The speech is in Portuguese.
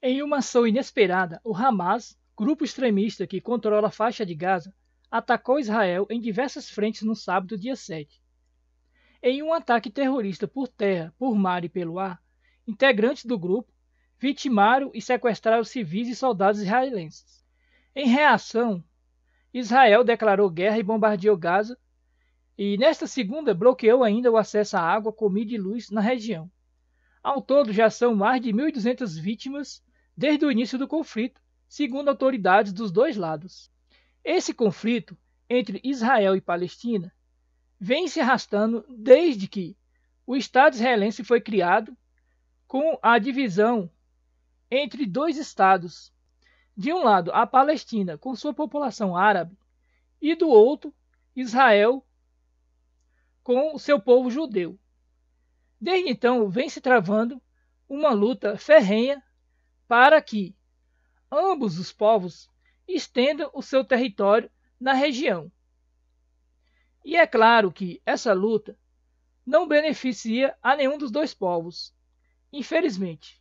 Em uma ação inesperada, o Hamas, grupo extremista que controla a faixa de Gaza, atacou Israel em diversas frentes no sábado, dia 7. Em um ataque terrorista por terra, por mar e pelo ar, integrantes do grupo vitimaram e sequestraram civis e soldados israelenses. Em reação, Israel declarou guerra e bombardeou Gaza, e nesta segunda bloqueou ainda o acesso à água, comida e luz na região. Ao todo, já são mais de 1.200 vítimas desde o início do conflito, segundo autoridades dos dois lados. Esse conflito entre Israel e Palestina vem se arrastando desde que o Estado israelense foi criado com a divisão entre dois estados. De um lado, a Palestina, com sua população árabe, e do outro, Israel, com seu povo judeu. Desde então, vem se travando uma luta ferrenha para que ambos os povos estendam o seu território na região. E é claro que essa luta não beneficia a nenhum dos dois povos, infelizmente.